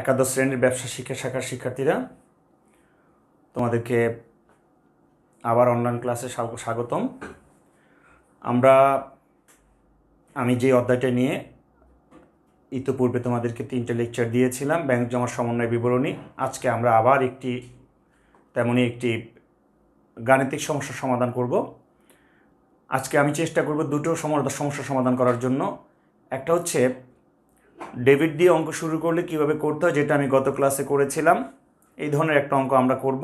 একাদশ শ্রেণীর ব্যবসা শিক্ষা শাখার শিক্ষার্থীরা তোমাদেরকে আবার অনলাইন ক্লাসে স্বাগতম আমরা আমি যে অধ্যায়টা নিয়ে ইতিপূর্বে তোমাদেরকে তিনটে লেকচার দিয়েছিলাম ব্যাংক জমার সমন্বয় বিবরণী আজকে আমরা আবার একটি তেমনই একটি গাণিতিক সমস্যা সমাধান করব আজকে আমি চেষ্টা করব দুটো সমস্যা সমাধান করার জন্য একটা হচ্ছে ডেভিড দিয়ে অঙ্ক শুরু করলে কিভাবে করতে হয় যেটা আমি গত ক্লাসে করেছিলাম এই ধরনের একটা অঙ্ক আমরা করব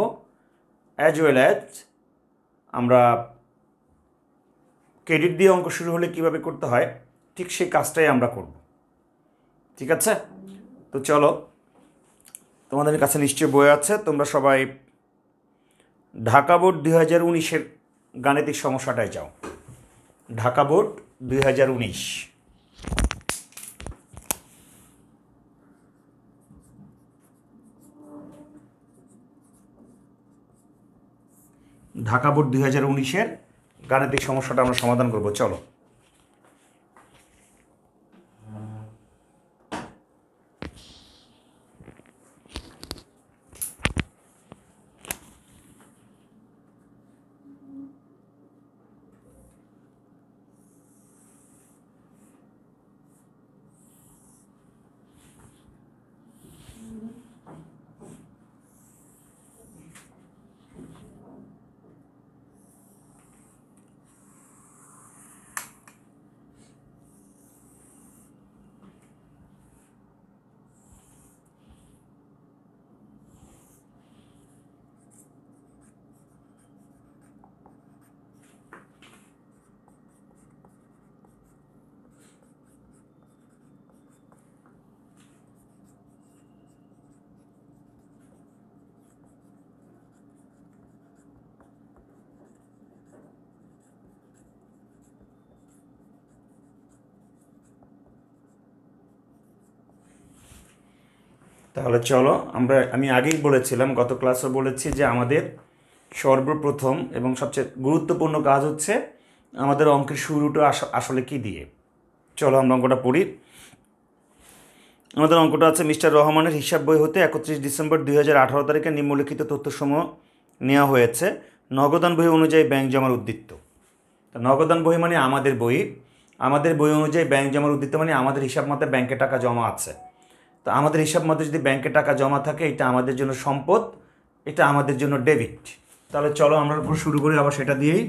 অ্যাজ ওয়েল অ্যাজ আমরা ক্রেডিট দিয়ে অঙ্ক শুরু হলে কিভাবে করতে হয় ঠিক সেই কাজটাই আমরা করব ঠিক আছে তো চলো তোমাদের কাছে নিশ্চয়ই বই আছে তোমরা সবাই ঢাকা বোর্ড দুই হাজার উনিশের গাণিতিক সমস্যাটায় চাও ঢাকা বোর্ড দুই হাজার উনিশ ঢাকা বোর্ড দুই হাজার উনিশের গাণিতিক সমস্যাটা আমরা সমাধান করবো চলো তাহলে চলো আমরা আমি আগেই বলেছিলাম গত ক্লাসে বলেছি যে আমাদের সর্বপ্রথম এবং সবচেয়ে গুরুত্বপূর্ণ কাজ হচ্ছে আমাদের অঙ্কের শুরুটা আসলে কি দিয়ে চলো আমরা অঙ্কটা পড়ি আমাদের অঙ্কটা আছে মিস্টার রহমানের হিসাব বই হতে একত্রিশ ডিসেম্বর দুই তারিখে নিম্নলিখিত তথ্যসমূহ নেওয়া হয়েছে নগদান বই অনুযায়ী ব্যাংক জমার উদ্বৃত্ত নগদান বই মানে আমাদের বই আমাদের বই অনুযায়ী ব্যাংক জমার উদ্বৃত্ত মানে আমাদের হিসাব মতে ব্যাংকে টাকা জমা আছে তো আমাদের হিসাব মতো যদি ব্যাংকে টাকা জমা থাকে এটা আমাদের জন্য সম্পদ এটা আমাদের জন্য ডেবিট তাহলে চলো আমরা শুরু করি আবার সেটা দিয়েই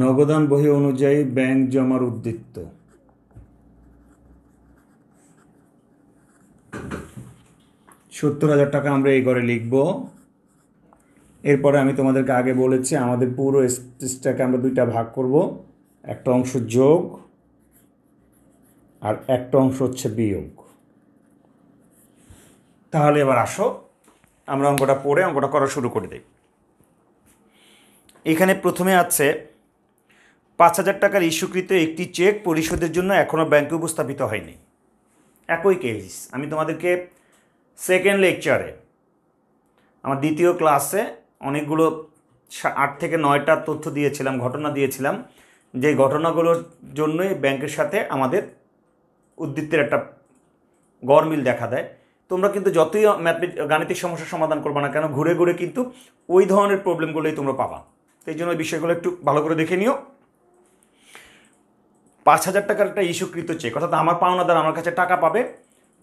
নগদান বহি অনুযায়ী ব্যাংক জমার উদ্বৃত্ত সত্তর হাজার টাকা আমরা এই ঘরে লিখব এরপরে আমি তোমাদেরকে আগে বলেছি আমাদের পুরো স্পেসটাকে আমরা দুইটা ভাগ করব একটা অংশ যোগ আর একটা অংশ হচ্ছে বিয়োগ তাহলে এবার আসো আমরা অঙ্কটা পড়ে অঙ্কটা করা শুরু করে দিই এখানে প্রথমে আছে পাঁচ হাজার টাকার ইস্যুকৃত একটি চেক পরিশোধের জন্য এখনও ব্যাংকে উপস্থাপিত হয়নি একই কেস আমি তোমাদেরকে সেকেন্ড লেকচারে আমার দ্বিতীয় ক্লাসে অনেকগুলো আট থেকে নয়টা তথ্য দিয়েছিলাম ঘটনা দিয়েছিলাম যে ঘটনাগুলোর জন্যই ব্যাংকের সাথে আমাদের উদ্বৃত্তের একটা গরমিল দেখা দেয় তোমরা কিন্তু যতই ম্যাথমেট গাণিতিক সমস্যার সমাধান করবে না কেন ঘুরে ঘুরে কিন্তু ওই ধরনের প্রবলেমগুলোই তোমরা পাবা সেই জন্য ওই বিষয়গুলো একটু ভালো করে দেখে নিও পাঁচ হাজার টাকার একটা ইস্যুকৃত চেক অর্থাৎ আমার পাওনাদার আমার কাছে টাকা পাবে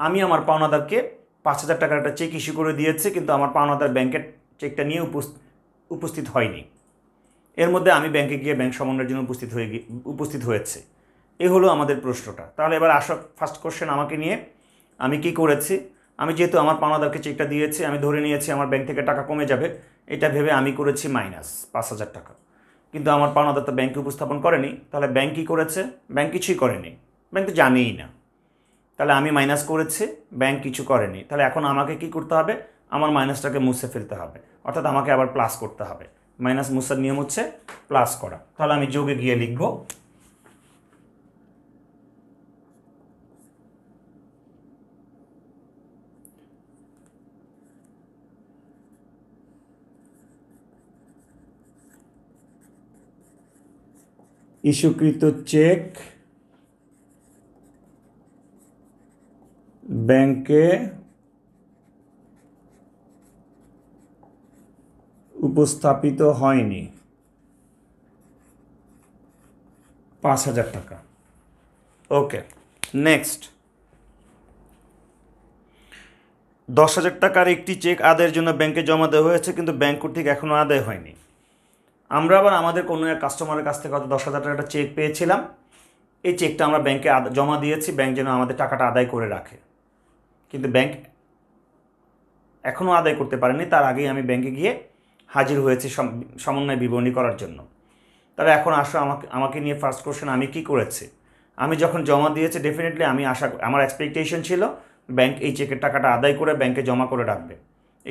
আমি আমার পাওনাদারকে পাঁচ হাজার টাকার একটা চেক ইস্যু করে দিয়েছে কিন্তু আমার পাওনাদার ব্যাংকের চেকটা নিয়ে উপস্থিত হয়নি এর মধ্যে আমি ব্যাংকে গিয়ে ব্যাংক সমন্বয়ের জন্য উপস্থিত হয়ে উপস্থিত হয়েছে এ হলো আমাদের প্রশ্নটা তাহলে এবার আসক ফার্স্ট কোশ্চেন আমাকে নিয়ে আমি কি করেছি আমি যেহেতু আমার পাওনাদারকে চেকটা দিয়েছি আমি ধরে নিয়েছি আমার ব্যাংক থেকে টাকা কমে যাবে এটা ভেবে আমি করেছি মাইনাস পাঁচ হাজার টাকা কিন্তু আমার পাওনাদার তো ব্যাংকে উপস্থাপন করেনি তাহলে ব্যাংক কী করেছে ব্যাংক কিছুই করেনি ব্যাংক তো জানেই না তাহলে আমি মাইনাস করেছি ব্যাংক কিছু করেনি তাহলে এখন আমাকে কি করতে হবে আমার মাইনাসটাকে মুছে ফেলতে হবে অর্থাৎ আমাকে আবার প্লাস করতে হবে মাইনাস মুসার নিয়ম হচ্ছে প্লাস করা তাহলে আমি যোগে গিয়ে লিখব ইস্যুকৃত চেক ব্যাংকে উপস্থাপিত হয়নি পাঁচ হাজার টাকা ওকে নেক্সট দশ হাজার টাকার একটি চেক আদায়ের জন্য ব্যাংকে জমা দেওয়া হয়েছে কিন্তু ব্যাংক ঠিক এখনও আদায় হয়নি আমরা আবার আমাদের কোনো এক কাস্টমারের কাছ থেকে হয়তো দশ হাজার টাকার চেক পেয়েছিলাম এই চেকটা আমরা ব্যাংকে জমা দিয়েছি ব্যাংক যেন আমাদের টাকাটা আদায় করে রাখে কিন্তু ব্যাংক এখনও আদায় করতে পারেনি তার আগেই আমি ব্যাংকে গিয়ে হাজির হয়েছি সমন্বয় বিবরণী করার জন্য তারা এখন আসো আমাকে আমাকে নিয়ে ফার্স্ট কোশ্চেন আমি কি করেছি আমি যখন জমা দিয়েছি ডেফিনেটলি আমি আশা আমার এক্সপেকটেশন ছিল ব্যাংক এই চেকের টাকাটা আদায় করে ব্যাংকে জমা করে রাখবে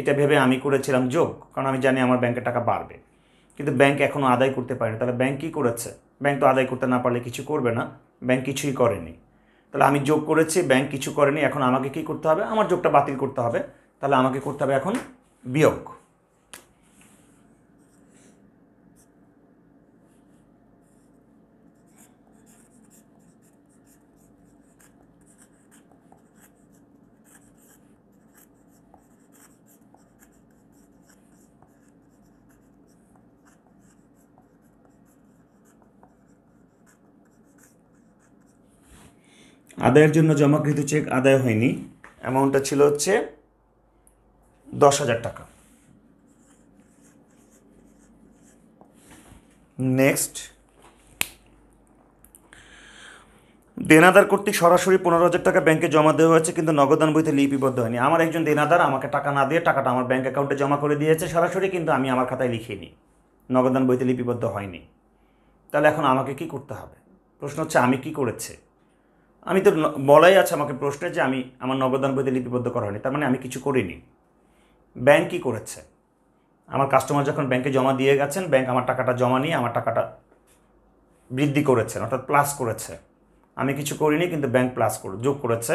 এটা ভেবে আমি করেছিলাম যোগ কারণ আমি জানি আমার ব্যাংকের টাকা বাড়বে কিন্তু ব্যাংক এখনও আদায় করতে পারেনি তাহলে ব্যাংক কী করেছে ব্যাংক তো আদায় করতে না পারলে কিছু করবে না ব্যাংক কিছুই করেনি তাহলে আমি যোগ করেছি ব্যাংক কিছু করেনি এখন আমাকে কি করতে হবে আমার যোগটা বাতিল করতে হবে তাহলে আমাকে করতে হবে এখন বিয়োগ আদায়ের জন্য জমাকৃত চেক আদায় হয়নি অ্যামাউন্টটা ছিল হচ্ছে দশ হাজার টাকা নেক্সট দেনাদার কর্তৃক সরাসরি পনেরো হাজার টাকা ব্যাংকে জমা দেওয়া হয়েছে কিন্তু নগদান বইতে লিপিবদ্ধ হয়নি আমার একজন দেনাদার আমাকে টাকা না দিয়ে টাকাটা আমার ব্যাংক অ্যাকাউন্টে জমা করে দিয়েছে সরাসরি কিন্তু আমি আমার খাতায় লিখিনি নগদান বইতে লিপিবদ্ধ হয়নি তাহলে এখন আমাকে কি করতে হবে প্রশ্ন হচ্ছে আমি কি করেছি আমি তো বলাই আছে আমাকে প্রশ্নে যে আমি আমার নগদান বইতে লিপিবদ্ধ করা হয়নি তার মানে আমি কিছু করিনি ব্যাংক কী করেছে আমার কাস্টমার যখন ব্যাংকে জমা দিয়ে গেছেন ব্যাংক আমার টাকাটা জমা নিয়ে আমার টাকাটা বৃদ্ধি করেছেন অর্থাৎ প্লাস করেছে আমি কিছু করিনি কিন্তু ব্যাংক প্লাস করে যোগ করেছে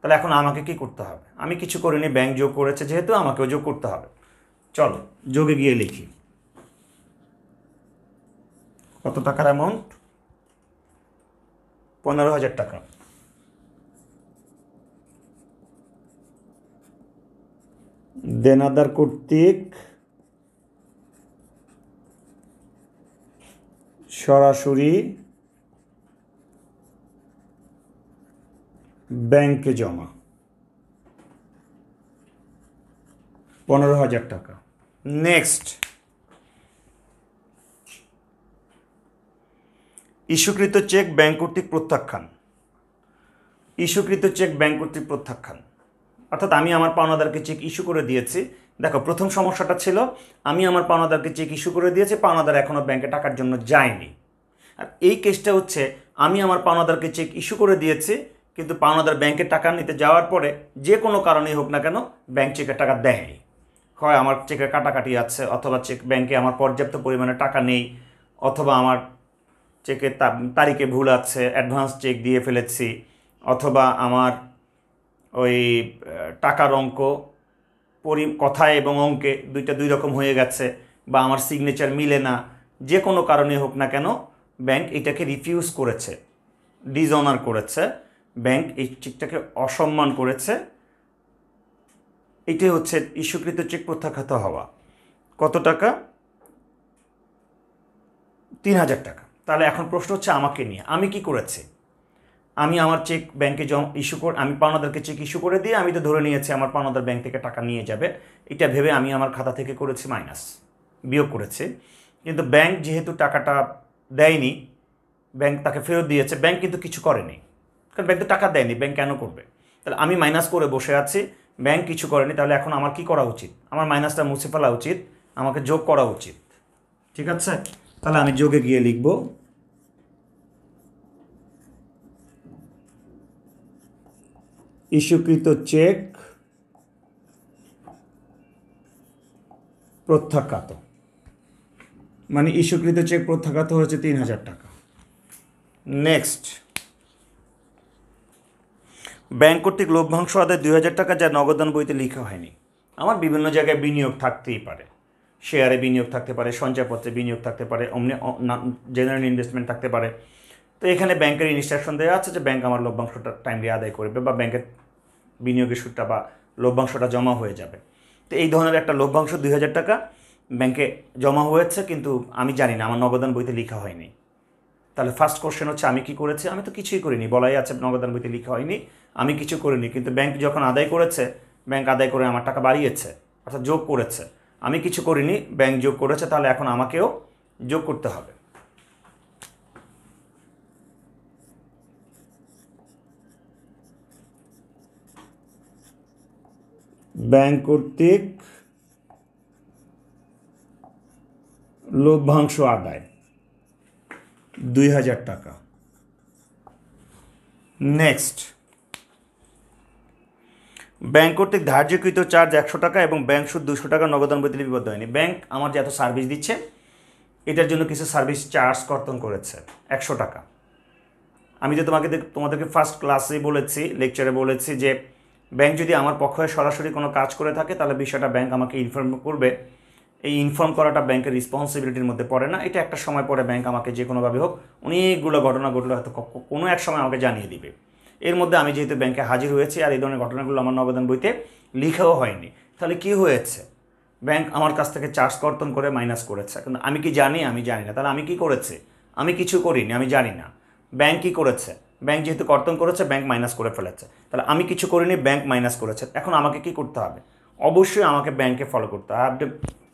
তাহলে এখন আমাকে কি করতে হবে আমি কিছু করিনি ব্যাংক যোগ করেছে যেহেতু আমাকেও যোগ করতে হবে চলো যোগে গিয়ে লিখি কত টাকার অ্যামাউন্ট পনেরো হাজার টাকা দেনাদার কর্তৃক সরাসরি ব্যাংকে জমা পনেরো হাজার টাকা নেক্সট ইস্যুকৃত চেক ব্যাংক কর্তৃক প্রত্যাখ্যান ইস্যুকৃত চেক ব্যাংক কর্তৃক প্রত্যাখ্যান অর্থাৎ আমি আমার পাওনাদারকে চেক ইস্যু করে দিয়েছি দেখো প্রথম সমস্যাটা ছিল আমি আমার পাওনাদারকে চেক ইস্যু করে দিয়েছি পাওনাদার এখনও ব্যাংকে টাকার জন্য যায়নি আর এই কেসটা হচ্ছে আমি আমার পাওনাদারকে চেক ইস্যু করে দিয়েছি কিন্তু পাওনাদার ব্যাংকে টাকা নিতে যাওয়ার পরে যে কোনো কারণেই হোক না কেন ব্যাংক চেকের টাকা দেয়নি হয় আমার চেকের কাটাকাটি আছে অথবা চেক ব্যাংকে আমার পর্যাপ্ত পরিমাণে টাকা নেই অথবা আমার চেকের তারিখে ভুল আছে অ্যাডভান্স চেক দিয়ে ফেলেছি অথবা আমার ওই টাকার অঙ্ক পরি কথায় এবং অঙ্কে দুইটা দুই রকম হয়ে গেছে বা আমার সিগনেচার মিলে না যে কোনো কারণে হোক না কেন ব্যাংক এটাকে রিফিউজ করেছে ডিজঅনার করেছে ব্যাংক এই চেকটাকে অসম্মান করেছে এটাই হচ্ছে ইস্যুকৃত চেক প্রত্যাখ্যাত হওয়া কত টাকা তিন হাজার টাকা তাহলে এখন প্রশ্ন হচ্ছে আমাকে নিয়ে আমি কি করেছি আমি আমার চেক ব্যাংকে ইস্যু করে আমি পাওনাদারকে চেক ইস্যু করে দিয়ে আমি তো ধরে নিয়েছি আমার পাওনাদার ব্যাংক থেকে টাকা নিয়ে যাবে এটা ভেবে আমি আমার খাতা থেকে করেছি মাইনাস বিয়োগ করেছে কিন্তু ব্যাংক যেহেতু টাকাটা দেয়নি ব্যাংক তাকে ফেরত দিয়েছে ব্যাংক কিন্তু কিছু করেনি কারণ ব্যাংক তো টাকা দেয়নি ব্যাংক কেন করবে তাহলে আমি মাইনাস করে বসে আছি ব্যাংক কিছু করেনি তাহলে এখন আমার কি করা উচিত আমার মাইনাসটা মুছে ফেলা উচিত আমাকে যোগ করা উচিত ঠিক আছে তাহলে আমি যোগে গিয়ে লিখবো ইস্যুকৃত চেক প্রত্যাখ্যাত মানে ইস্যুকৃত চেক প্রত্যাখ্যাত হয়েছে তিন হাজার টাকা নেক্সট ব্যাংক কর্তৃক লভ্যাংশ আদায় দুই হাজার টাকা যা নগদান বইতে লিখা হয়নি আমার বিভিন্ন জায়গায় বিনিয়োগ থাকতেই পারে শেয়ারে বিনিয়োগ থাকতে পারে সঞ্চয়পত্রে বিনিয়োগ থাকতে পারে অমনি জেনারেল ইনভেস্টমেন্ট থাকতে পারে তো এখানে ব্যাংকের ইনস্ট্রাকশন দেওয়া আছে যে ব্যাংক আমার লভ্যাংশটা টাইমলি আদায় করবে বা ব্যাংকের বিনিয়োগের সুদটা বা লভ্যাংশটা জমা হয়ে যাবে তো এই ধরনের একটা লভ্যাংশ দুই হাজার টাকা ব্যাংকে জমা হয়েছে কিন্তু আমি জানি না আমার নবদান বইতে লেখা হয়নি তাহলে ফার্স্ট কোশ্চেন হচ্ছে আমি কি করেছি আমি তো কিছুই করিনি বলাই আছে নগদান বইতে লেখা হয়নি আমি কিছু করিনি কিন্তু ব্যাংক যখন আদায় করেছে ব্যাংক আদায় করে আমার টাকা বাড়িয়েছে অর্থাৎ যোগ করেছে আমি কিছু করিনি ব্যাংক যোগ করেছে তাহলে এখন আমাকেও যোগ করতে হবে ব্যাংক কর্তৃক লভ্যাংশ আদায় দুই হাজার টাকা নেক্সট ব্যাংক কর্তৃক ধার্যকৃত চার্জ একশো টাকা এবং ব্যাংক সুদ দুশো টাকা নগদন বদলে বিপদ হয়নি ব্যাংক আমার যে এত সার্ভিস দিচ্ছে এটার জন্য কিছু সার্ভিস চার্জ কর্তন করেছে একশো টাকা আমি যে তোমাকে তোমাদেরকে ফার্স্ট ক্লাসে বলেছি লেকচারে বলেছি যে ব্যাংক যদি আমার পক্ষে সরাসরি কোনো কাজ করে থাকে তাহলে বিষয়টা ব্যাংক আমাকে ইনফর্ম করবে এই ইনফর্ম করাটা ব্যাংকের রেসপন্সিবিলিটির মধ্যে পড়ে না এটা একটা সময় পরে ব্যাংক আমাকে যে কোনোভাবে হোক অনেকগুলো ঘটনা ঘটলে হয়তো কোনো এক সময় আমাকে জানিয়ে দিবে এর মধ্যে আমি যেহেতু ব্যাংকে হাজির হয়েছি আর এই ধরনের ঘটনাগুলো আমার নবেদন বইতে লিখাও হয়নি তাহলে কি হয়েছে ব্যাংক আমার কাছ থেকে চার্জ কর্তন করে মাইনাস করেছে কিন্তু আমি কি জানি আমি জানি না তাহলে আমি কি করেছি আমি কিছু করিনি আমি জানি না ব্যাংক কী করেছে ব্যাংক যেহেতু কর্তন করেছে ব্যাংক মাইনাস করে ফেলেছে তাহলে আমি কিছু করিনি ব্যাংক মাইনাস করেছে এখন আমাকে কি করতে হবে অবশ্যই আমাকে ব্যাংকে ফলো করতে হবে have to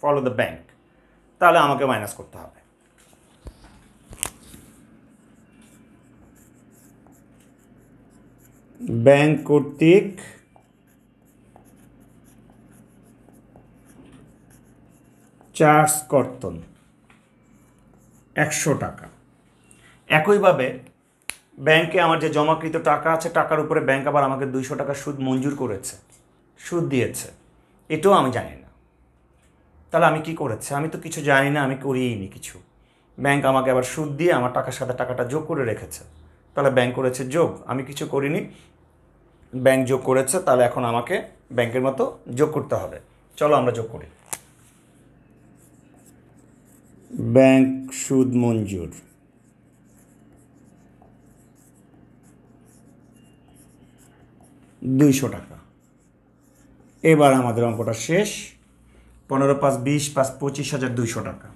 follow the bank তাহলে আমাকে মাইনাস করতে হবে ব্যাংক কর্তৃক চার্জ কর্তন একশো টাকা একইভাবে ব্যাংকে আমার যে জমাকৃত টাকা আছে টাকার উপরে ব্যাংক আবার আমাকে দুইশো টাকা সুদ মঞ্জুর করেছে সুদ দিয়েছে এটাও আমি জানি না তাহলে আমি কি করেছে আমি তো কিছু জানি না আমি করিইনি কিছু ব্যাংক আমাকে আবার সুদ দিয়ে আমার টাকার সাথে টাকাটা যোগ করে রেখেছে তাহলে ব্যাংক করেছে যোগ আমি কিছু করিনি ব্যাংক যোগ করেছে তাহলে এখন আমাকে ব্যাংকের মতো যোগ করতে হবে চলো আমরা যোগ করি ব্যাংক সুদ মঞ্জুর দুইশো টাকা এবার আমাদের অঙ্কটা শেষ পনেরো পাঁচ বিশ পাঁচ পঁচিশ হাজার দুইশো টাকা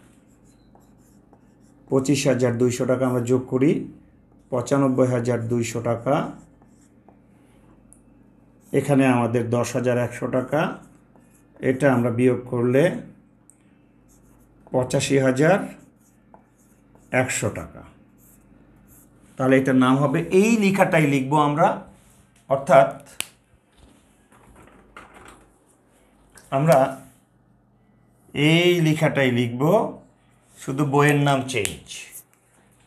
পঁচিশ হাজার দুইশো টাকা আমরা যোগ করি পঁচানব্বই হাজার দুইশো টাকা এখানে আমাদের দশ হাজার একশো টাকা এটা আমরা বিয়োগ করলে পঁচাশি হাজার একশো টাকা তাহলে এটার নাম হবে এই লেখাটাই লিখবো আমরা অর্থাৎ আমরা এই লেখাটাই লিখব শুধু বইয়ের নাম চেঞ্জ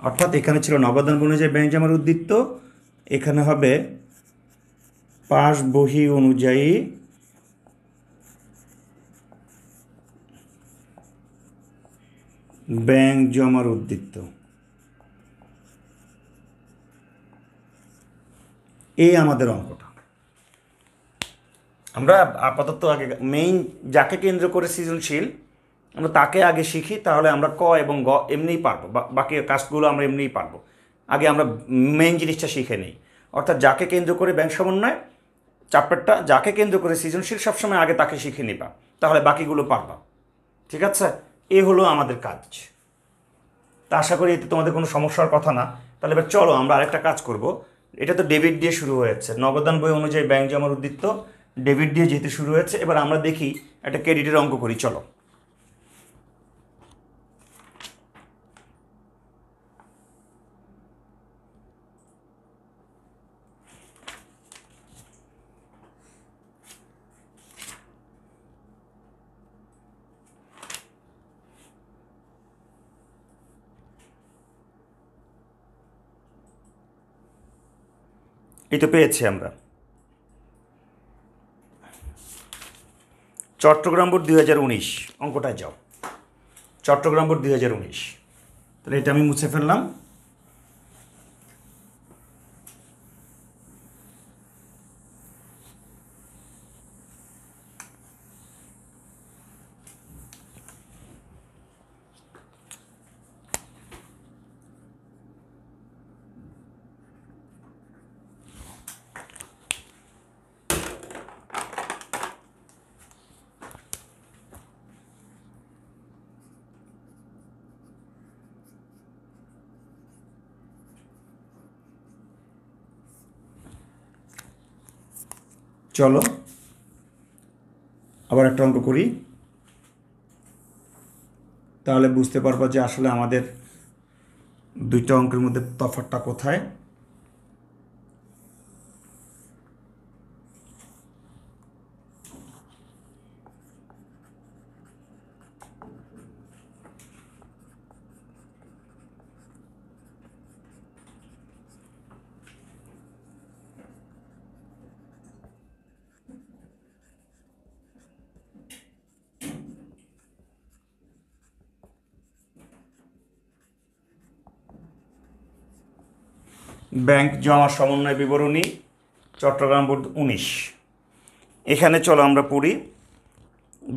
অর্থাৎ এখানে ছিল নবাদান অনুযায়ী ব্যাংক জামার উদ্বৃত্ত এখানে হবে পাস বহি অনুযায়ী ব্যাংক জমার উদ্বৃত্ত এই আমাদের অঙ্কটা আমরা আপাতত আগে মেইন যাকে কেন্দ্র করে সৃজনশীল আমরা তাকে আগে শিখি তাহলে আমরা ক এবং গ এমনিই পারবো বাকি কাজগুলো আমরা এমনিই পারবো আগে আমরা মেইন জিনিসটা শিখে নিই অর্থাৎ যাকে কেন্দ্র করে ব্যাংক সমন্বয় চাপ্টারটা যাকে কেন্দ্র করে সৃজনশীল সবসময় আগে তাকে শিখে নিবা তাহলে বাকিগুলো পারবা ঠিক আছে এ হলো আমাদের কাজ তা আশা করি এতে তোমাদের কোনো সমস্যার কথা না তাহলে এবার চলো আমরা আরেকটা কাজ করবো এটা তো ডেবিট দিয়ে শুরু হয়েছে নগদান বই অনুযায়ী ব্যাংক জমার উদ্বৃত্ত ডেবিট দিয়ে যেতে শুরু হয়েছে এবার আমরা দেখি একটা ক্রেডিটের অঙ্ক করি চলো এটা পেয়েছি আমরা চট্টগ্রাম বোর্ড দুই হাজার উনিশ অঙ্কটায় যাও চট্টগ্রাম বোর্ড দুই হাজার উনিশ তাহলে এটা আমি মুছে ফেললাম চলো আবার একটা অঙ্ক করি তাহলে বুঝতে পারবো যে আসলে আমাদের দুইটা অঙ্কের মধ্যে তফাৎটা কোথায় ব্যাংক জমা সমন্বয় বিবরণী চট্টগ্রাম বোর্ড উনিশ এখানে চলো আমরা পড়ি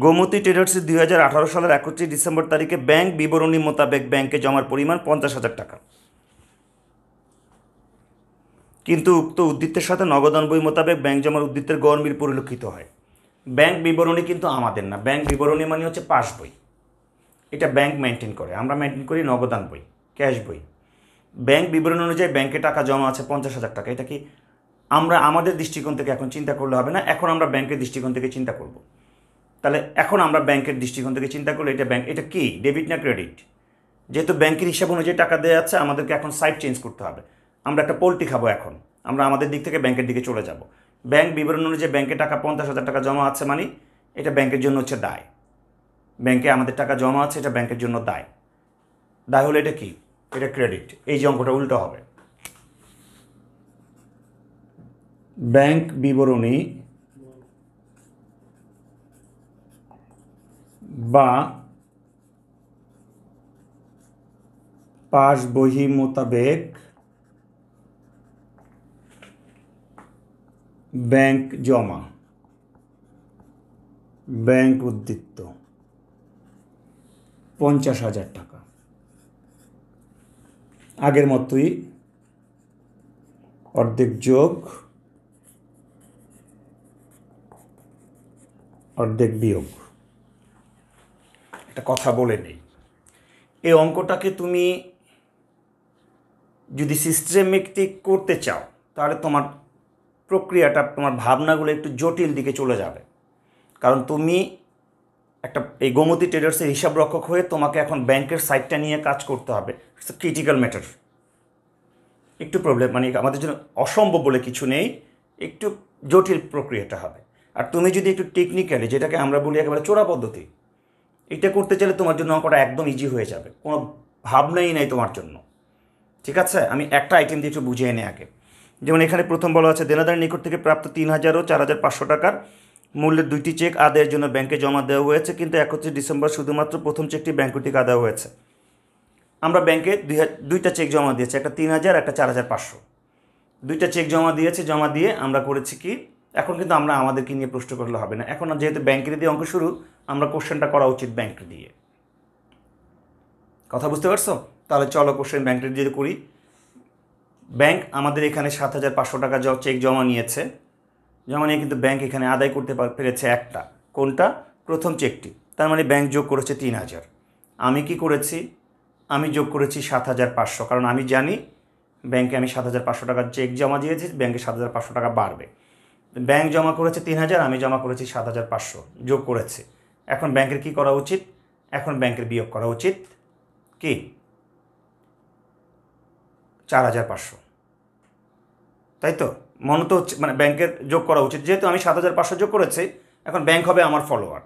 গোমতী ট্রেডার্সের দুই হাজার আঠারো সালের একত্রিশ ডিসেম্বর তারিখে ব্যাংক বিবরণী মোতাবেক ব্যাংকে জমার পরিমাণ পঞ্চাশ হাজার টাকা কিন্তু উক্ত উদ্বৃত্তের সাথে নগদান বই মোতাবেক ব্যাংক জমার উদ্বৃত্তের গরমিল পরিলক্ষিত হয় ব্যাংক বিবরণী কিন্তু আমাদের না ব্যাংক বিবরণী মানে হচ্ছে পাস বই এটা ব্যাংক মেনটেন করে আমরা মেনটেন করি নগদান বই ক্যাশ বই ব্যাংক বিবরণ অনুযায়ী ব্যাংকে টাকা জমা আছে পঞ্চাশ হাজার টাকা এটা কি আমরা আমাদের দৃষ্টিকোণ থেকে এখন চিন্তা করলে হবে না এখন আমরা ব্যাংকের দৃষ্টিকোণ থেকে চিন্তা করব তাহলে এখন আমরা ব্যাংকের দৃষ্টিকোণ থেকে চিন্তা করলে এটা ব্যাংক এটা কি ডেবিট না ক্রেডিট যেহেতু ব্যাংকের হিসাব অনুযায়ী টাকা দেওয়া যাচ্ছে আমাদেরকে এখন সাইট চেঞ্জ করতে হবে আমরা একটা পোলট্রি খাবো এখন আমরা আমাদের দিক থেকে ব্যাংকের দিকে চলে যাব ব্যাংক বিবরণ অনুযায়ী ব্যাংকে টাকা পঞ্চাশ হাজার টাকা জমা আছে মানে এটা ব্যাংকের জন্য হচ্ছে দায় ব্যাংকে আমাদের টাকা জমা আছে এটা ব্যাংকের জন্য দায় দায় হলে এটা কী এটা ক্রেডিট এই যে অঙ্কটা উল্টো হবে ব্যাংক বিবরণী বা পাস বহি মোতাবেক ব্যাংক জমা ব্যাংক উদ্বৃত্ত পঞ্চাশ হাজার টাকা আগের মতোই অর্ধেক যোগ অর্ধেক বিয়োগ একটা কথা বলে নেই এই অঙ্কটাকে তুমি যদি সিস্টেমেটিক করতে চাও তাহলে তোমার প্রক্রিয়াটা তোমার ভাবনাগুলো একটু জটিল দিকে চলে যাবে কারণ তুমি একটা এই গোমতী ট্রেডার্সের হিসাবরক্ষক হয়ে তোমাকে এখন ব্যাংকের সাইটটা নিয়ে কাজ করতে হবে ইটস ক্রিটিক্যাল ম্যাটার একটু প্রবলেম মানে আমাদের জন্য অসম্ভব বলে কিছু নেই একটু জটিল প্রক্রিয়াটা হবে আর তুমি যদি একটু টেকনিক্যালি যেটাকে আমরা বলি একেবারে চোরা পদ্ধতি এটা করতে চাইলে তোমার জন্য অঙ্কটা একদম ইজি হয়ে যাবে কোনো ভাবনাই নাই তোমার জন্য ঠিক আছে আমি একটা আইটেম দিয়ে একটু বুঝিয়ে এনে আগে যেমন এখানে প্রথম বলা আছে দেনাদার নিকট থেকে প্রাপ্ত তিন হাজার ও চার হাজার পাঁচশো টাকার মূল্যের দুইটি চেক আদায়ের জন্য ব্যাংকে জমা দেওয়া হয়েছে কিন্তু একত্রিশ ডিসেম্বর শুধুমাত্র প্রথম চেকটি ব্যাংক কর্তৃক আদায় হয়েছে আমরা ব্যাংকে দুইটা চেক জমা দিয়েছি একটা তিন হাজার একটা চার হাজার পাঁচশো দুইটা চেক জমা দিয়েছে জমা দিয়ে আমরা করেছি কি এখন কিন্তু আমরা আমাদেরকে নিয়ে প্রশ্ন করলে হবে না এখন যেহেতু ব্যাংকের দিয়ে অঙ্ক শুরু আমরা কোশ্চেনটা করা উচিত ব্যাংক দিয়ে কথা বুঝতে পারছো তাহলে চলো কোশ্চেন ব্যাংকের দিয়ে করি ব্যাংক আমাদের এখানে সাত হাজার পাঁচশো টাকা চেক জমা নিয়েছে যেমন এ কিন্তু ব্যাংক এখানে আদায় করতে পেরেছে একটা কোনটা প্রথম চেকটি তার মানে ব্যাংক যোগ করেছে তিন হাজার আমি কি করেছি আমি যোগ করেছি সাত হাজার পাঁচশো কারণ আমি জানি ব্যাংকে আমি সাত হাজার পাঁচশো টাকার চেক জমা দিয়েছি ব্যাংকে সাত হাজার পাঁচশো টাকা বাড়বে ব্যাংক জমা করেছে তিন হাজার আমি জমা করেছি সাত হাজার পাঁচশো যোগ করেছে এখন ব্যাংকের কি করা উচিত এখন ব্যাংকের বিয়োগ করা উচিত কি চার হাজার পাঁচশো তাই তো মনত হচ্ছে মানে ব্যাংকের যোগ করা উচিত যেহেতু আমি সাত হাজার পাঁচশো যোগ করেছি এখন ব্যাংক হবে আমার ফলোয়ার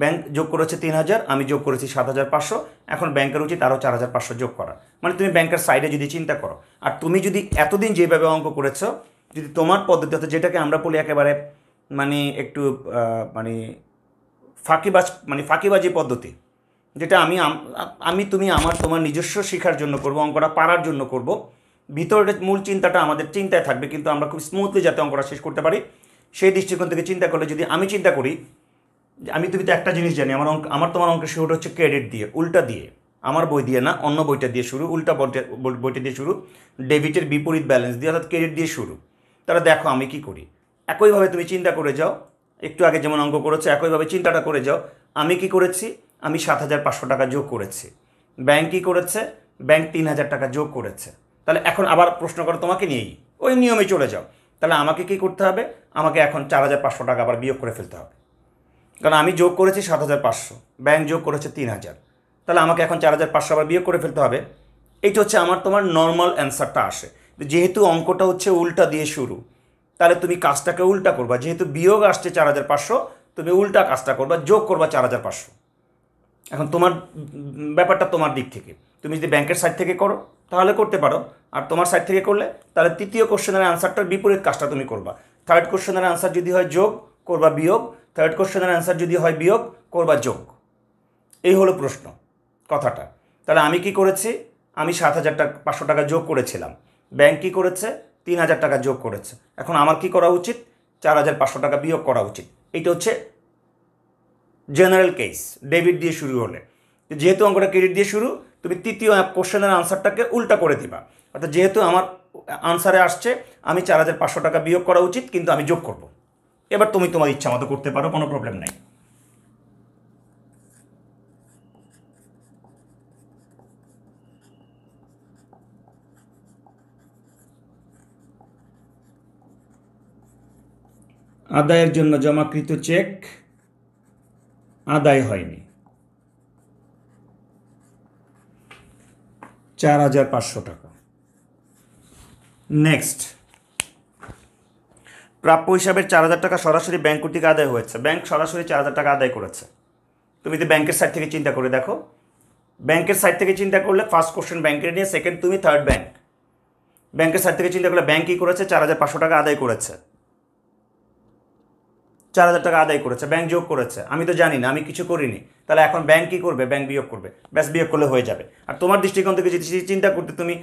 ব্যাংক যোগ করেছে তিন হাজার আমি যোগ করেছি সাত হাজার পাঁচশো এখন ব্যাংকের উচিত আরও চার হাজার পাঁচশো যোগ করা মানে তুমি ব্যাংকের সাইডে যদি চিন্তা করো আর তুমি যদি এতদিন যেভাবে অঙ্ক করেছো যদি তোমার পদ্ধতি হতো যেটাকে আমরা বলি একেবারে মানে একটু মানে ফাঁকিবাজ মানে ফাঁকিবাজি পদ্ধতি যেটা আমি আমি তুমি আমার তোমার নিজস্ব শেখার জন্য করব অঙ্কটা পারার জন্য করব ভিতরের মূল চিন্তাটা আমাদের চিন্তায় থাকবে কিন্তু আমরা খুব স্মুথলি যাতে অঙ্কটা শেষ করতে পারি সেই দৃষ্টিকোণ থেকে চিন্তা করলে যদি আমি চিন্তা করি আমি তুমি তো একটা জিনিস জানি আমার অঙ্ক আমার তোমার অঙ্কের শুরুটা হচ্ছে ক্রেডিট দিয়ে উল্টা দিয়ে আমার বই দিয়ে না অন্য বইটা দিয়ে শুরু উল্টা বইটা দিয়ে শুরু ডেবিটের বিপরীত ব্যালেন্স দিয়ে অর্থাৎ ক্রেডিট দিয়ে শুরু তারা দেখো আমি কি করি একইভাবে তুমি চিন্তা করে যাও একটু আগে যেমন অঙ্ক করেছো একইভাবে চিন্তাটা করে যাও আমি কি করেছি আমি সাত হাজার পাঁচশো টাকা যোগ করেছি ব্যাংক কী করেছে ব্যাংক তিন হাজার টাকা যোগ করেছে তাহলে এখন আবার প্রশ্ন করো তোমাকে নিয়েই ওই নিয়মে চলে যাও তাহলে আমাকে কি করতে হবে আমাকে এখন চার হাজার পাঁচশো টাকা আবার বিয়োগ করে ফেলতে হবে কারণ আমি যোগ করেছি সাত হাজার পাঁচশো ব্যাংক যোগ করেছে তিন হাজার তাহলে আমাকে এখন চার হাজার পাঁচশো আবার বিয়োগ করে ফেলতে হবে এইটা হচ্ছে আমার তোমার নর্মাল অ্যান্সারটা আসে যেহেতু অঙ্কটা হচ্ছে উল্টা দিয়ে শুরু তাহলে তুমি কাজটাকে উল্টা করবা যেহেতু বিয়োগ আসছে চার হাজার পাঁচশো তুমি উল্টা কাজটা করবা যোগ করবা চার হাজার পাঁচশো এখন তোমার ব্যাপারটা তোমার দিক থেকে তুমি যদি ব্যাংকের সাইড থেকে করো তাহলে করতে পারো আর তোমার সাইড থেকে করলে তাহলে তৃতীয় কোশ্চেনের আনসারটার বিপরীত কাজটা তুমি করবা থার্ড কোশ্চেনের আনসার যদি হয় যোগ করবা বিয়োগ থার্ড কোশ্চেনের আনসার যদি হয় বিয়োগ করবা যোগ এই হলো প্রশ্ন কথাটা তাহলে আমি কি করেছি আমি সাত হাজার টাকা পাঁচশো টাকা যোগ করেছিলাম ব্যাংক কী করেছে তিন হাজার টাকা যোগ করেছে এখন আমার কি করা উচিত চার হাজার পাঁচশো টাকা বিয়োগ করা উচিত এইটা হচ্ছে জেনারেল কেস ডেবিট দিয়ে শুরু হলে যেহেতু অঙ্কটা ক্রেডিট দিয়ে শুরু তুমি তৃতীয় কোশ্চেনের আনসারটাকে উল্টা করে দিবা অর্থাৎ যেহেতু আমার আনসারে আসছে আমি চার হাজার পাঁচশো টাকা বিয়োগ করা উচিত কিন্তু আমি যোগ করব এবার তুমি তোমার ইচ্ছা মতো করতে পারো কোনো প্রবলেম নাই আদায়ের জন্য জমাকৃত চেক আদায় হয়নি চার হাজার পাঁচশো টাকা নেক্সট প্রাপ্য হিসাবে চার হাজার টাকা সরাসরি ব্যাঙ্ক কর্তৃক আদায় হয়েছে ব্যাঙ্ক সরাসরি চার হাজার টাকা আদায় করেছে তুমি যদি ব্যাংকের সাইড থেকে চিন্তা করে দেখো ব্যাংকের সাইড থেকে চিন্তা করলে ফার্স্ট কোশ্চেন ব্যাঙ্কের নিয়ে সেকেন্ড তুমি থার্ড ব্যাঙ্ক ব্যাংকের সাইড থেকে চিন্তা করলে ব্যাঙ্কই করেছে চার হাজার পাঁচশো টাকা আদায় করেছে চার হাজার টাকা আদায় করেছে ব্যাংক যোগ করেছে আমি তো জানি না আমি কিছু করিনি তাহলে এখন ব্যাংক কী করবে ব্যাংক বিয়োগ করবে ব্যাস বিয়োগ করলে হয়ে যাবে আর তোমার দৃষ্টিকোণ থেকে যদি চিন্তা করতে তুমি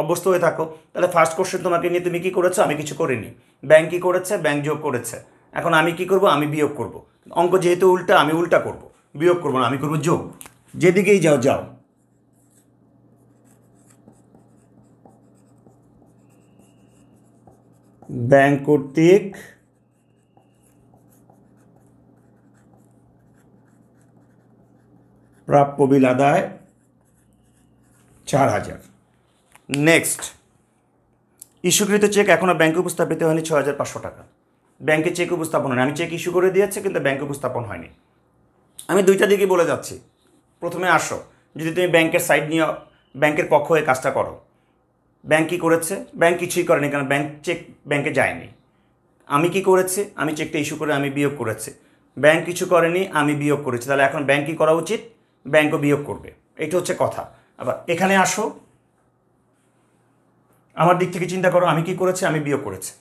অভ্যস্ত হয়ে থাকো তাহলে ফার্স্ট কোশ্চেন তোমাকে নিয়ে তুমি কী করেছো আমি কিছু করিনি ব্যাংক কী করেছে ব্যাংক যোগ করেছে এখন আমি কি করব আমি বিয়োগ করব অঙ্ক যেহেতু উল্টা আমি উল্টা করব বিয়োগ করব না আমি করব যোগ যেদিকেই যাও যাও ব্যাংক কর্তৃক প্রাপ্য বিল আদায় চার হাজার নেক্সট ইস্যুকৃত চেক এখনও ব্যাংকে উপস্থাপিত হয়নি ছ হাজার পাঁচশো টাকা ব্যাংকে চেক উপস্থাপন হয়নি আমি চেক ইস্যু করে দিয়েছি কিন্তু ব্যাংকে উপস্থাপন হয়নি আমি দুইটা দিকে বলে যাচ্ছি প্রথমে আসো যদি তুমি ব্যাংকের সাইড নিয়ে ব্যাংকের পক্ষ হয়ে কাজটা করো ব্যাংক কী করেছে ব্যাংক কিছুই করেনি কারণ ব্যাংক চেক ব্যাংকে যায়নি আমি কি করেছি আমি চেকটা ইস্যু করে আমি বিয়োগ করেছি ব্যাংক কিছু করেনি আমি বিয়োগ করেছি তাহলে এখন ব্যাংক কী করা উচিত ব্যাংকও বিয়োগ করবে এটা হচ্ছে কথা আবার এখানে আসো আমার দিক থেকে চিন্তা করো আমি কি করেছি আমি বিয়োগ করেছি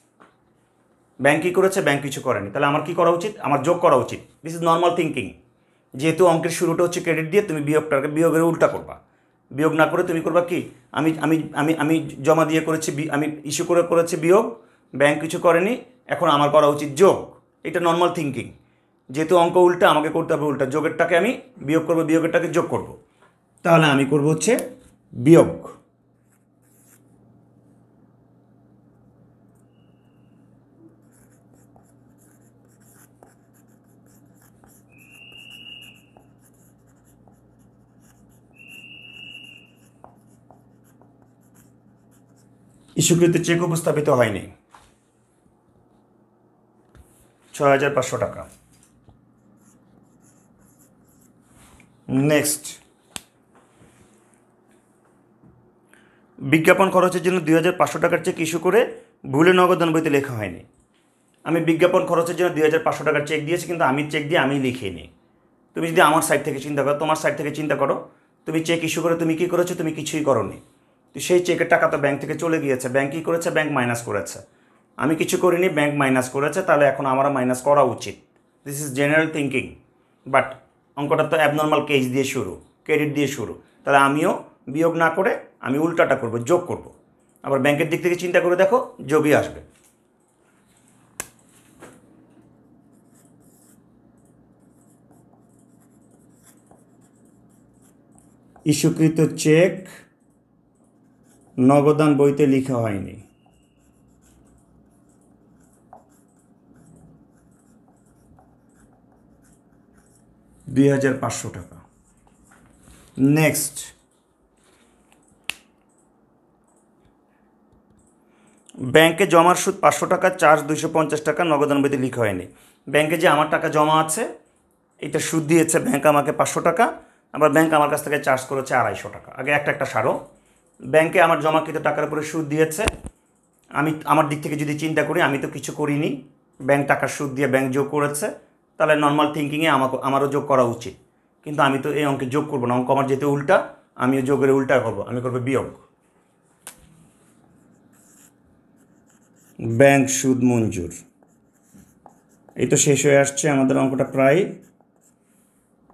ব্যাংক কী করেছে ব্যাংক কিছু করেনি তাহলে আমার কি করা উচিত আমার যোগ করা উচিত দিস ইজ নর্মাল থিঙ্কিং যেহেতু অঙ্কের শুরুটা হচ্ছে ক্রেডিট দিয়ে তুমি বিয়োগটাকে বিয়োগের উল্টা করবা বিয়োগ না করে তুমি করবা কি আমি আমি আমি আমি জমা দিয়ে করেছি আমি ইস্যু করে করেছি বিয়োগ ব্যাংক কিছু করেনি এখন আমার করা উচিত যোগ এটা নর্মাল থিঙ্কিং যেহেতু অঙ্ক উল্টা আমাকে করতে হবে উল্টা যোগেরটাকে আমি বিয়োগ করব বিয়োগেরটাকে যোগ করব তাহলে আমি করব হচ্ছে বিয়োগ ইস্যুকৃত চেক উপস্থাপিত হয়নি ছয় হাজার পাঁচশো টাকা নেক্সট বিজ্ঞাপন খরচের জন্য দুই হাজার পাঁচশো টাকার চেক ইস্যু করে ভুলে নগদান বইতে লেখা হয়নি আমি বিজ্ঞাপন খরচের জন্য দুই হাজার পাঁচশো টাকার চেক দিয়েছি কিন্তু আমি চেক দিয়ে আমি লিখিনি তুমি যদি আমার সাইড থেকে চিন্তা করো তোমার সাইড থেকে চিন্তা করো তুমি চেক ইস্যু করে তুমি কী করেছো তুমি কিছুই করোনি তো সেই চেকের টাকা তো ব্যাংক থেকে চলে গিয়েছে ব্যাঙ্ক কী করেছে ব্যাঙ্ক মাইনাস করেছে আমি কিছু করিনি ব্যাংক মাইনাস করেছে তাহলে এখন আমার মাইনাস করা উচিত this is general thinking but অঙ্কটা তো অ্যাবনর্মাল কেস দিয়ে শুরু ক্রেডিট দিয়ে শুরু তাহলে আমিও বিয়োগ না করে আমি উল্টাটা করব যোগ করব আবার ব্যাংকের দিক থেকে চিন্তা করে দেখো যোগই আসবে ইস্যুকৃত চেক নগদান বইতে লিখা হয়নি দুই হাজার পাঁচশো টাকা নেক্সট ব্যাংকে জমার সুদ পাঁচশো টাকা চার্জ দুশো পঞ্চাশ টাকা নগদ অনুমতি লিখ হয়নি ব্যাংকে যে আমার টাকা জমা আছে এটা সুদ দিয়েছে ব্যাংক আমাকে পাঁচশো টাকা আবার ব্যাংক আমার কাছ থেকে চার্জ করেছে আড়াইশো টাকা আগে একটা একটা সারো ব্যাংকে আমার জমাকৃত টাকার উপরে সুদ দিয়েছে আমি আমার দিক থেকে যদি চিন্তা করি আমি তো কিছু করিনি ব্যাংক টাকার সুদ দিয়ে ব্যাংক যোগ করেছে তাহলে নর্মাল থিঙ্কিংয়ে আমাকে আমারও যোগ করা উচিত কিন্তু আমি তো এই অঙ্কে যোগ করবো না অঙ্ক আমার যেতে উল্টা আমিও যোগের উল্টা করবো আমি করবো বি অঙ্ক ব্যাংক সুদ মঞ্জুর এই তো শেষ হয়ে আসছে আমাদের অঙ্কটা প্রায়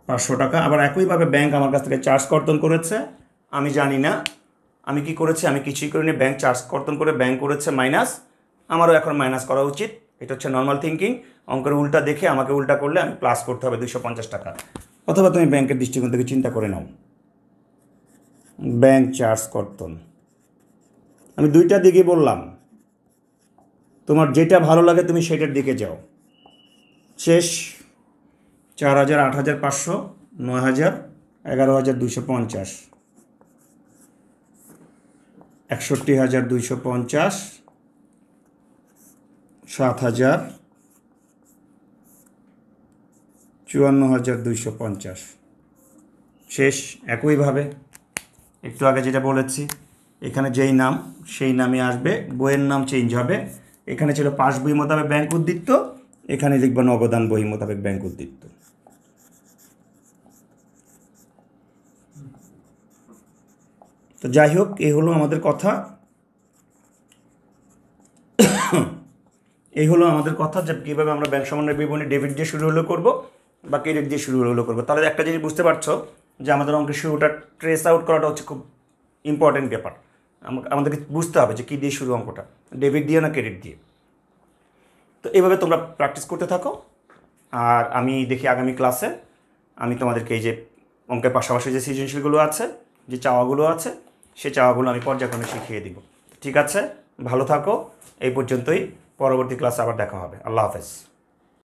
পাঁচশো টাকা আবার একইভাবে ব্যাংক আমার কাছ থেকে চার্জ কর্তন করেছে আমি জানি না আমি কি করেছি আমি কিছুই করিনি ব্যাংক চার্জ কর্তন করে ব্যাংক করেছে মাইনাস আমারও এখন মাইনাস করা উচিত এটা হচ্ছে নর্মাল থিঙ্কিং অঙ্কের উল্টা দেখে আমাকে উল্টা করলে আমি প্লাস করতে হবে দুশো পঞ্চাশ টাকা অথবা তুমি ব্যাংকের দৃষ্টিকোণ থেকে চিন্তা করে নাও ব্যাংক চার্জ করতন আমি দুইটা দিকে বললাম তোমার যেটা ভালো লাগে তুমি সেটার দিকে যাও শেষ চার হাজার আট হাজার পাঁচশো নয় হাজার এগারো হাজার দুশো পঞ্চাশ একষট্টি হাজার দুইশো পঞ্চাশ সাত হাজার চুয়ান্ন হাজার দুইশো পঞ্চাশ শেষ একইভাবে একটু আগে যেটা বলেছি এখানে যেই নাম সেই নামে আসবে বইয়ের নাম চেঞ্জ হবে এখানে ছিল পাস বই মোতাবেক ব্যাংক উদ্বৃত্ত এখানে লিখবো নবদান বই মোতাবেক ব্যাংক উদ্বৃত্ত তো যাই হোক এ হলো আমাদের কথা এই হলো আমাদের কথা যে কীভাবে আমরা ব্যাংক সমন্বয় বিবরণী ডেবিট দিয়ে শুরু হলো করবো বা ক্রেডিট দিয়ে শুরু হলো করবো তাহলে একটা জিনিস বুঝতে পারছো যে আমাদের অঙ্কের শুরুটা ট্রেস আউট করাটা হচ্ছে খুব ইম্পর্ট্যান্ট ব্যাপার আমাদেরকে বুঝতে হবে যে কী দিয়ে শুরু অঙ্কটা ডেবিট দিয়ে না ক্রেডিট দিয়ে তো এইভাবে তোমরা প্র্যাকটিস করতে থাকো আর আমি দেখি আগামী ক্লাসে আমি তোমাদেরকে এই যে অঙ্কের পাশাপাশি যে সৃজনশীলগুলো আছে যে চাওয়াগুলো আছে সে চাওয়াগুলো আমি পর্যায়ক্রমে শিখিয়ে দিব ঠিক আছে ভালো থাকো এই পর্যন্তই পরবর্তী ক্লাসে আবার দেখা হবে আল্লাহ হাফেজ